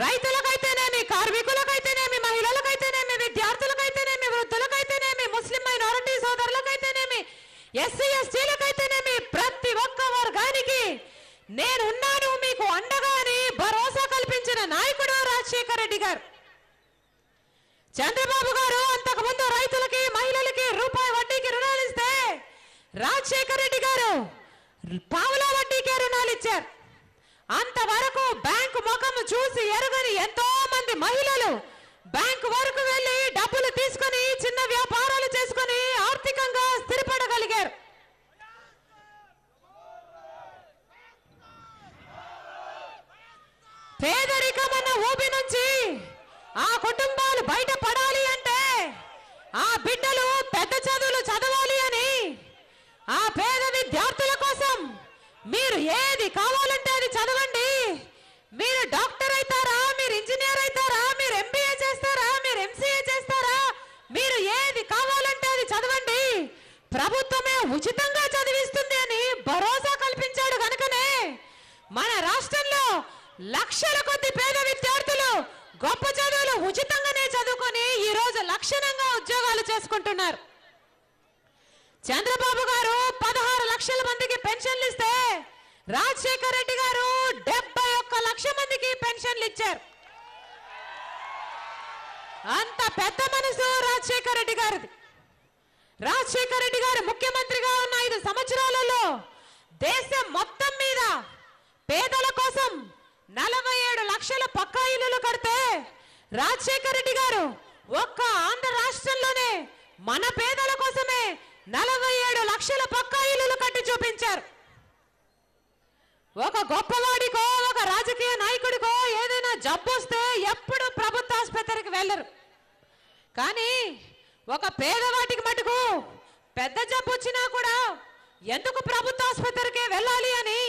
రైతులకైతేనేమి కార్మికులకైతేనేమి మహిళలకైతేనేమి విద్యార్థులకైతేనేమి వృద్ధులకైతేనేమి ముస్లిం minority సోదరులకైతేనేమి SC ఎస్టీలకైతేనేమి ప్రతి ఒక్క వర్గానికి నేనున్నాను మీకు అండగా అని భరోసా కల్పించిన నాయకుడు రాజశేఖర రెడ్డి గారు చంద్రబాబు గారు అంతకుముందు రైతులకి మహిళలకి రూపాయి వడ్డీకి రుణాలు ఇస్తే రాజశేఖర రెడ్డి గారు పావుల వడ్డీకే రుణాలు ఇచ్చారు అంతవరకు బ్యాంకు ముఖం చూసి ఎరుగని ఎంతో మంది మహిళలు బ్యాంకు వరకు వెళ్ళి డబ్బులు తీసుకొని చిన్న వ్యాపారాలు చేసుకొని ఆర్థికంగా స్థిరపడగలిగారు పేదరికం అన్న ఊపి నుంచి ఆ కుటుంబాలు బయట పడాలి అంటే ఆ బిడ్డలు పెద్ద చదువులు చదవాలి అని ఆ పేద విద్యార్థుల కోసం మీరు ఏది కావాలి చదవండి మీరు డాక్టర్ అవుతారా మీరు ఇంజనీర్ అవుతారా మీరు ఎంబీఏ చేస్తారా మీరు ఎంసీఏ చేస్తారా మీరు ఏది కావాలంటే అది చదవండి ప్రభుత్వమే ఉచితంగా చదివిస్తుంది అని భరోసా కల్పించాడు కనుకనే మన రాష్ట్రంలో లక్షల కొద్ది పేద విద్యార్థులు గొప్ప చదువులు ఉచితంగానే చదువుకొని ఈ రోజు లక్షణంగా ఉద్యోగాలు చేసుకుంటున్నారు చంద్రబాబు గారు పదహారు లక్షల మందికి పెన్షన్లు ఇస్తే రాజశేఖర్ రెడ్డి గారు డెబ్బై ఒక్క లక్ష మందికి పెన్షన్లు ఇచ్చారు అంత పెద్ద మనసు రాజశేఖర్ రెడ్డి గారిది రాజశేఖర్ రెడ్డి గారు ముఖ్యమంత్రిగా ఉన్న ఐదు సంవత్సరాలలో దేశం మొత్తం మీద పేదల కోసం నలభై ఏడు లక్షల పక్కా ఇల్లులు కడితే రాజశేఖర్ రెడ్డి గారు ఒక్క ఆంధ్ర రాష్ట్రంలోనే మన పేదల కోసమే నలభై ఏడు లక్షల పక్కా ఇల్లులు కట్టి చూపించారు ఒక గొప్పవాడికో ఒక రాజకీయ నాయకుడికో ఏదైనా జబ్బు వస్తే ఎప్పుడు ప్రభుత్వ ఆసుపత్రికి వెళ్ళరు కానీ ఒక పేదవాటికి మటుకు పెద్ద జబ్బు వచ్చినా కూడా ఎందుకు ప్రభుత్వ ఆసుపత్రికే వెళ్ళాలి అని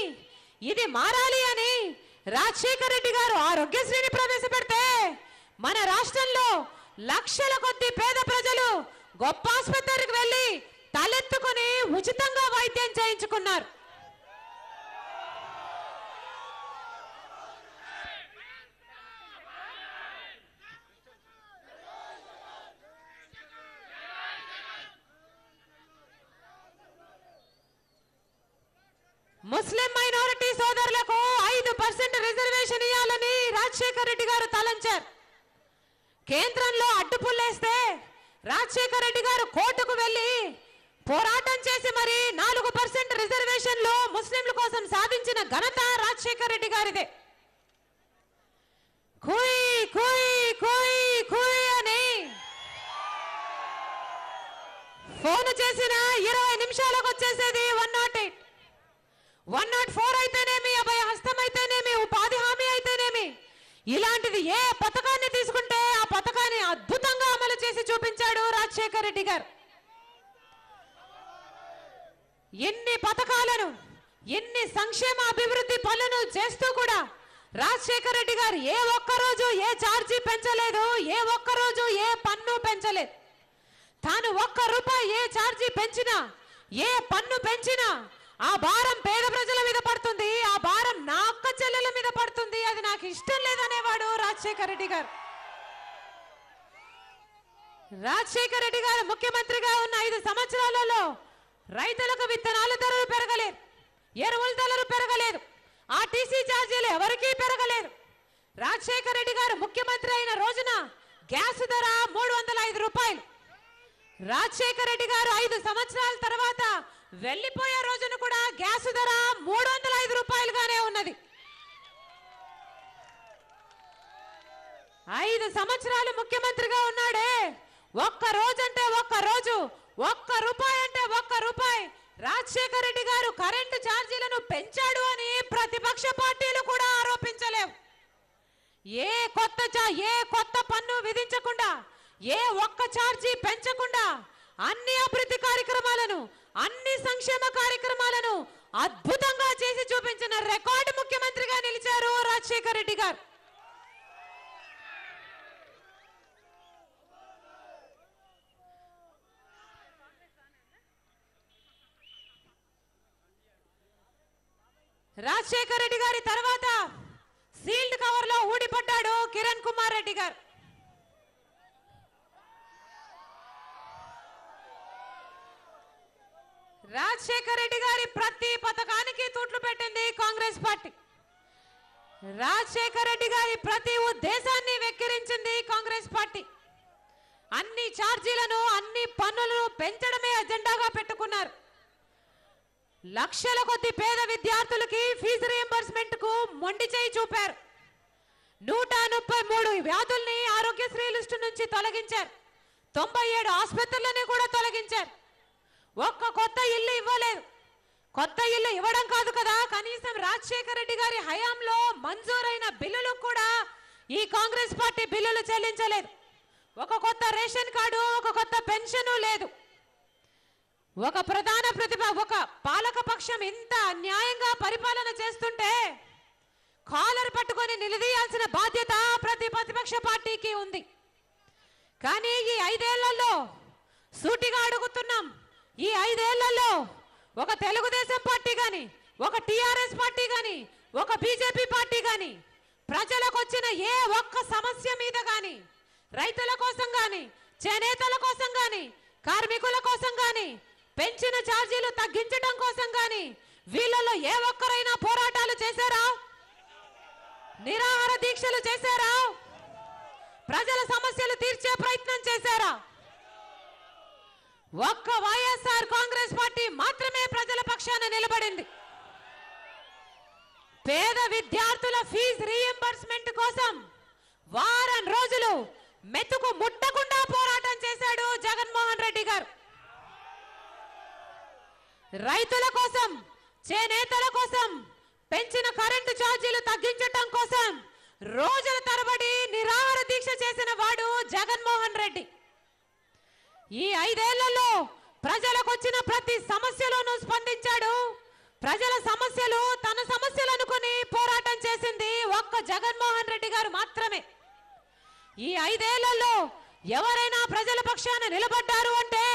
ఇది మారాలి అని రాజశేఖర రెడ్డి గారు ఆరోగ్యశ్రీని ప్రవేశపెడితే మన రాష్ట్రంలో లక్షల కొద్ది పేద ప్రజలు గొప్ప ఆసుపత్రికి వెళ్ళి తలెత్తుకుని ఉచితంగా వైద్యం చేయించుకున్నారు ముస్లిం మైనారిటీ సోదరులకు ఐదు పర్సెంట్ రిజర్వేషన్ ఇవ్వాలని రాజశేఖర్ రెడ్డి గారు తలంచారు కేంద్రంలో అడ్డుపుల్లేస్తే రాజశేఖర్ రెడ్డి గారు కోర్టుకు వెళ్లి పోరాటం చేసి మరి నాలుగు పర్సెంట్ రిజర్వేషన్ లో ముస్లింల కోసం సాధించిన ఘనత రాజశేఖర్ రెడ్డి గారిదే కుయ్ కుయ్ కుయ్ కుయ్ అని ఫోన్ చేసిన ఇరవై నిమిషాలకు వచ్చేసేది వన్ వన్ నాట్ ఫోర్ అయితేనేమి అభయ హస్తం అయితేనేమి ఉపాధి హామీ అయితేనేమి ఇలాంటిది ఏ పథకాన్ని తీసుకుంటే ఆ పథకాన్ని అద్భుతంగా అమలు చేసి చూపించాడు రాజశేఖర్ రెడ్డి గారు ఎన్ని పథకాలను ఎన్ని సంక్షేమ అభివృద్ధి పనులను చేస్తూ కూడా రాజశేఖర్ రెడ్డి గారు ఏ ఒక్కరోజు ఏ ఛార్జీ పెంచలేదు ఏ ఒక్కరోజు ఏ పన్ను పెంచలేదు తాను ఒక్క రూపాయి ఏ ఛార్జీ పెంచినా ఏ పన్ను పెంచినా ఆ భారం పేద ప్రజల మీద పడుతుంది ఆ భారం నా అక్క చెల్లెల మీద పడుతుంది అది నాకు ఇష్టం లేదనేవాడు రాజశేఖర్ రెడ్డి గారు రాజశేఖర్ రెడ్డి గారు ముఖ్యమంత్రిగా ఉన్న ఐదు సంవత్సరాలలో రైతులకు విత్తనాల ధరలు పెరగలేదు ఎరువుల ధరలు పెరగలేదు ఆర్టీసీ ఛార్జీలు ఎవరికీ పెరగలేదు రాజశేఖర్ రెడ్డి గారు ముఖ్యమంత్రి అయిన రోజున గ్యాస్ ధర మూడు వందల ఐదు రూపాయలు రాజశేఖర రెడ్డి గారు ఐదు సంవత్సరాల తర్వాత వెళ్ళిపోయే రోజున కూడా గ్యాస్ ధర మూడు వందల ఐదు రూపాయలుగానే ఉన్నది ఐదు సంవత్సరాలు ముఖ్యమంత్రిగా ఉన్నాడే ఒక్క రోజు అంటే ఒక్క రోజు ఒక్క రూపాయి అంటే ఒక్క రూపాయి రాజశేఖర రెడ్డి గారు కరెంటు ఛార్జీలను పెంచాడు అని ప్రతిపక్ష పార్టీలు కూడా ఆరోపించలేవు ఏ కొత్త ఏ కొత్త పన్ను విధించకుండా ఏ ఒక్క ఛార్జీ పెంచకుండా అన్ని అభివృద్ధి కార్యక్రమాలను అన్ని సంక్షేమ కార్యక్రమాలను అద్భుతంగా చేసి చూపించిన రికార్డు ముఖ్యమంత్రిగా నిలిచారు రాజశేఖర్ రెడ్డి గారు రాజశేఖర్ రెడ్డి గారి తర్వాత సీల్డ్ కవర్ లో ఊడిపడ్డాడు కిరణ్ కుమార్ రెడ్డి గారు రాజశేఖర్ రెడ్డి గారి ప్రతి పథకానికి తూట్లు పెట్టింది కాంగ్రెస్ పార్టీ రాజశేఖర్ రెడ్డి గారి ప్రతి ఉద్దేశాన్ని వెక్కిరించింది కాంగ్రెస్ పార్టీ అన్ని ఛార్జీలను అన్ని పన్నులను పెంచడమే అజెండాగా పెట్టుకున్నారు లక్షల కొద్ది పేద విద్యార్థులకి ఫీజు రియంబర్స్మెంట్ కు మొండి చేయి చూపారు నూట ముప్పై మూడు వ్యాధుల్ని ఆరోగ్యశ్రీ లిస్టు నుంచి తొలగించారు తొంభై ఏడు ఆసుపత్రులని కూడా తొలగించారు ఒక్క కొత్త ఇల్లు ఇవ్వలేదు కొత్త ఇల్లు ఇవ్వడం కాదు కదా కనీసం రాజశేఖర రెడ్డి గారి హయాంలో మంజూరైన బిల్లులు కూడా ఈ కాంగ్రెస్ పార్టీ బిల్లులు చెల్లించలేదు ఒక కొత్త రేషన్ కార్డు ఒక కొత్త పెన్షన్ లేదు ఒక ప్రధాన ప్రతిభ ఒక పాలక పక్షం ఇంత అన్యాయంగా పరిపాలన చేస్తుంటే కాలర్ పట్టుకొని నిలదీయాల్సిన బాధ్యత ప్రతి ప్రతిపక్ష పార్టీకి ఉంది కానీ ఈ ఐదేళ్లలో సూటిగా అడుగుతున్నాం ఈ ఐదేళ్లలో ఒక తెలుగుదేశం పార్టీ కానీ ఒక టీఆర్ఎస్ పార్టీ కానీ ఒక బీజేపీ పార్టీ కానీ ప్రజలకు వచ్చిన ఏ ఒక్క సమస్య మీద కానీ రైతుల కోసం కానీ చేనేతల కోసం కానీ కార్మికుల కోసం కానీ పెంచిన ఛార్జీలు తగ్గించడం కోసం కానీ వీళ్ళలో ఏ ఒక్కరైనా పోరాటాలు చేశారా నిరాహార దీక్షలు చేశారా ప్రజల సమస్యలు తీర్చే ప్రయత్నం చేశారా ఒక్క వైఎస్ఆర్ కాంగ్రెస్ పార్టీ మాత్రమే ప్రజల పక్షాన నిలబడింది పేద విద్యార్థుల ఫీజ్ రీఎంబర్స్మెంట్ కోసం వారం రోజులు మెతుకు ముట్టకుండా పోరాటం చేశాడు జగన్మోహన్ రెడ్డి గారు రైతుల కోసం చేనేతల కోసం పెంచిన కరెంటు ఛార్జీలు తగ్గించటం కోసం రోజుల తరబడి నిరాహార దీక్ష చేసిన వాడు జగన్మోహన్ రెడ్డి ఈ ఐదేళ్లలో ప్రజలకు వచ్చిన ప్రతి సమస్యలోనూ స్పందించాడు ప్రజల సమస్యలు తన సమస్యలు అనుకుని పోరాటం చేసింది ఒక్క జగన్మోహన్ రెడ్డి గారు మాత్రమే ఈ ఐదేళ్లలో ఎవరైనా ప్రజల పక్షాన నిలబడ్డారు అంటే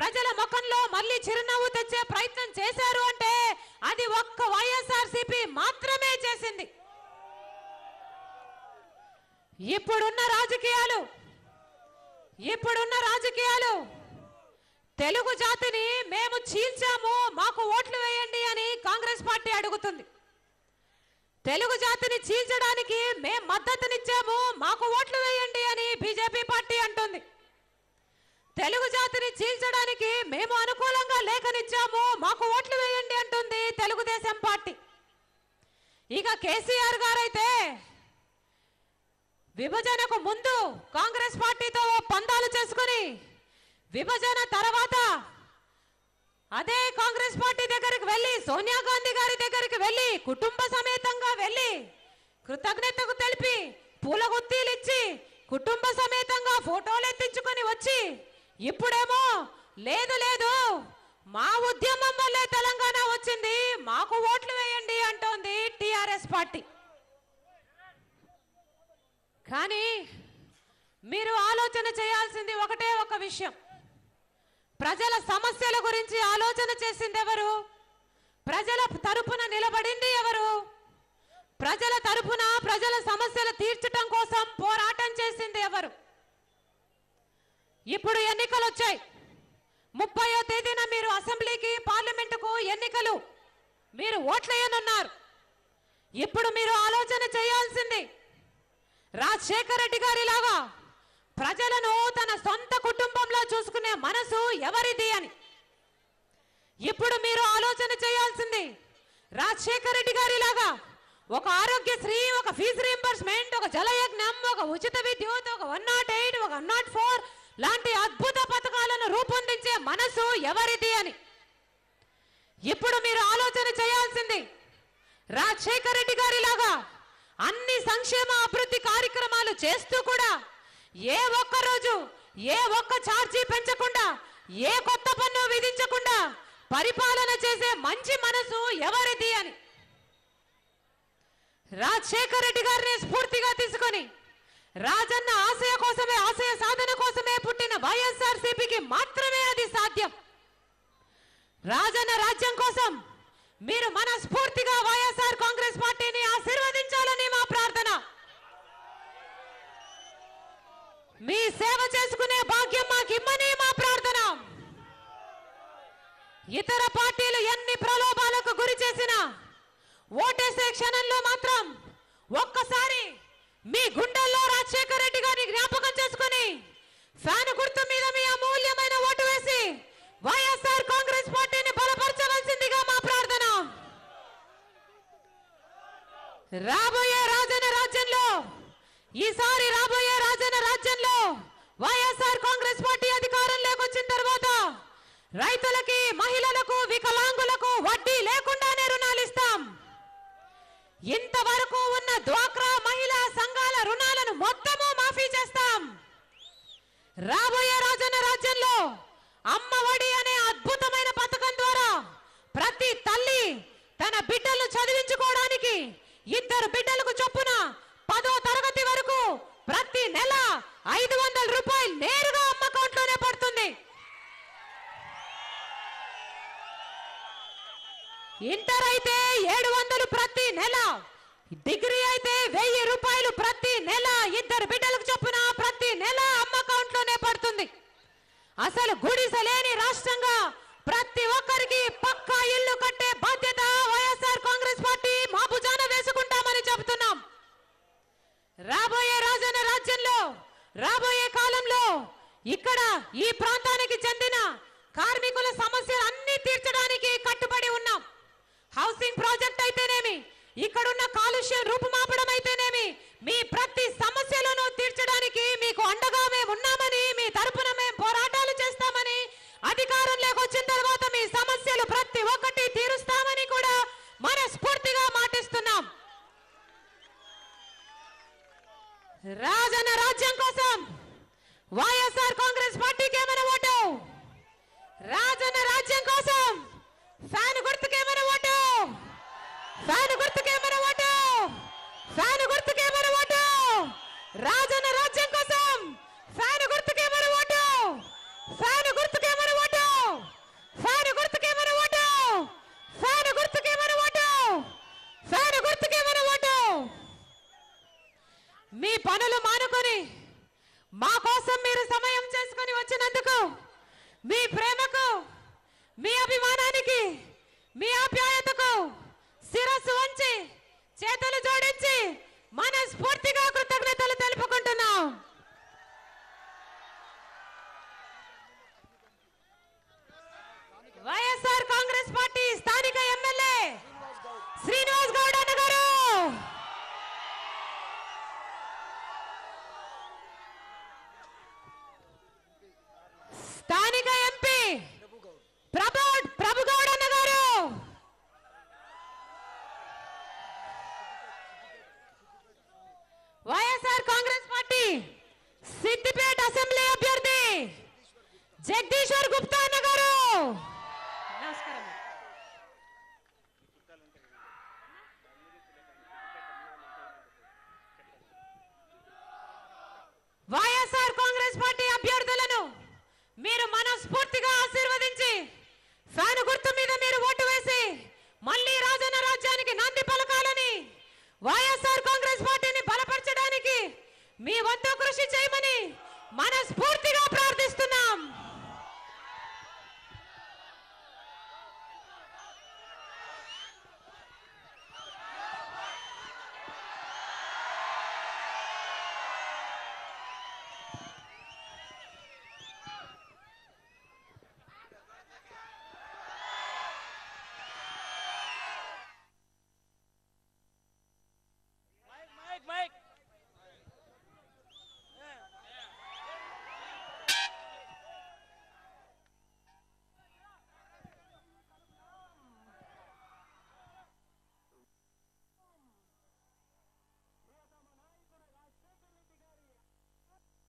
ప్రజల ముఖంలో మళ్ళీ చిరునవ్వు తెచ్చే ప్రయత్నం చేశారు అంటే అది ఒక్క వైఎస్ఆర్సీపీ మాత్రమే చేసింది ఇప్పుడున్న రాజకీయాలు ఇప్పుడున్న రాజకీయాలు తెలుగు జాతిని మేము చీల్చాము మాకు ఓట్లు వేయండి అని కాంగ్రెస్ పార్టీ అడుగుతుంది తెలుగు జాతిని చీల్చడానికి మేము మద్దతునిచ్చాము మాకు ఓట్లు వేయండి అని బీజేపీ పార్టీ అంటుంది తెలుగు జాతిని చీల్చడానికి మేము అనుకూలంగా లేఖనిచ్చాము మాకు ఓట్లు వేయండి అంటుంది తెలుగుదేశం పార్టీ ఇక కేసీఆర్ గారైతే విభజనకు ముందు కాంగ్రెస్ పార్టీతో పందాలు చేసుకుని విభజన తర్వాత అదే కాంగ్రెస్ పార్టీ దగ్గరికి వెళ్ళి సోనియా గాంధీ గారి దగ్గరికి వెళ్ళి కుటుంబ సమేతంగా వెళ్ళి కృతజ్ఞతకు తెలిపి పూల గుత్తీలు ఇచ్చి కుటుంబ సమేతంగా ఫోటోలు ఎత్తించుకొని వచ్చి ఇప్పుడేమో లేదు లేదు మా ఉద్యమం వల్లే తెలంగాణ వచ్చింది మాకు ఓట్లు వేయండి అంటోంది టిఆర్ఎస్ పార్టీ కానీ మీరు ఆలోచన చేయాల్సింది ఒకటే ఒక విషయం ప్రజల సమస్యల గురించి ఆలోచన చేసింది ఎవరు ప్రజల తరపున నిలబడింది ఎవరు ప్రజల తరపున ప్రజల సమస్యలు తీర్చటం కోసం పోరాటం చేసింది ఎవరు ఇప్పుడు ఎన్నికలు వచ్చాయి ముప్పయో తేదీన మీరు అసెంబ్లీకి పార్లమెంటుకు ఎన్నికలు మీరు ఓట్లేయనున్నారు ఇప్పుడు మీరు ఆలోచన చేయాల్సింది రాజశేఖర రెడ్డి గారి లాగా ప్రజలను తన సొంత కుటుంబంలో చూసుకునే మనసు ఎవరిది అని ఇప్పుడు మీరు ఆలోచన చేయాల్సింది రాజశేఖర రెడ్డి గారి లాగా ఒక ఆరోగ్యశ్రీ ఒక ఫీజు రీంబర్స్మెంట్ ఒక జలయజ్ఞం ఒక ఉచిత విద్యుత్ ఒక వన్ నాట్ ఎయిట్ ఒక వన్ నాట్ ఫోర్ లాంటి అద్భుత పథకాలను రూపొందించే మనసు ఎవరిది అని ఇప్పుడు మీరు ఆలోచన చేయాల్సింది రాజశేఖర రెడ్డి గారి లాగా అన్ని సంక్షేమ అభివృద్ధి కార్యక్రమాలు చేస్తూ కూడా ఏ ఒక్క రోజు ఏ ఒక్క ఛార్జీ పెంచకుండా ఏ కొత్త పన్ను విధించకుండా పరిపాలన చేసే మంచి మనసు ఎవరిది అని రాజశేఖర్ రెడ్డి గారిని స్ఫూర్తిగా తీసుకొని రాజన్న ఆశయ కోసమే ఆశయ సాధన కోసమే పుట్టిన వైఎస్ఆర్ సిపికి మాత్రమే అది సాధ్యం రాజన్న రాజ్యం కోసం మీరు మనస్ఫూర్తిగా వైఎస్ఆర్ కాంగ్రెస్ పార్టీని ఆశీర్వ పార్టీలు ఎన్ని ప్రలోభాలకు గురి చేసినా ఓటేసే క్షణంలో మాత్రం ఒక్కసారి మీ గుండెల్లో రాజశేఖర రెడ్డి గారిని జ్ఞాపకం చేసుకుని ఫ్యాన్ గుర్తు మీద మీ అమూల్యమైన ఓటు వేసి వైఎస్ఆర్ కాంగ్రెస్ పార్టీని బలపరచవలసిందిగా మా ప్రార్థన రాబోయే రాజన రాజ్యంలో ఈసారి రాబోయే రాజన రాజ్యంలో వైఎస్ఆర్ కాంగ్రెస్ పార్టీ అధికారంలోకి వచ్చిన తర్వాత రైతులకి మహిళలకు వికలాంగులకు వడ్డీ లేకుండానే రుణాలు ఇస్తాం ఇంతవరకు ఉన్న డ్వాక్రా మహిళా సంఘాల రుణాలను మొత్తము మాఫీ చేస్తాం రాబోయే రోజున రాజ్యంలో అమ్మ ఒడి అనే అద్భుత గుడిసలేని రాష్ట్రంగా ప్రతి ఒక్కరికి పక్కా ఇల్లు కట్టే బాధ్యత వైఎస్ఆర్ కాంగ్రెస్ పార్టీ మా భుజాన వేసుకుంటామని చెబుతున్నాం రాబోయే రాజన్న రాజ్యంలో రాబోయే కాలంలో ఇక్కడ ఈ ప్రాంతానికి చెందిన కార్మికుల సమస్యలు అన్ని తీర్చడానికి కట్టుబడి ఉన్నాం హౌసింగ్ ప్రాజెక్ట్ అయితేనేమి ఇక్కడున్న కాలుష్యం రూపుమాపడం అయితేనేమి మీ ప్రతి సమస్యలను తీర్చడానికి మీకు అండగా మేము మనస్ఫూర్తిగా కృత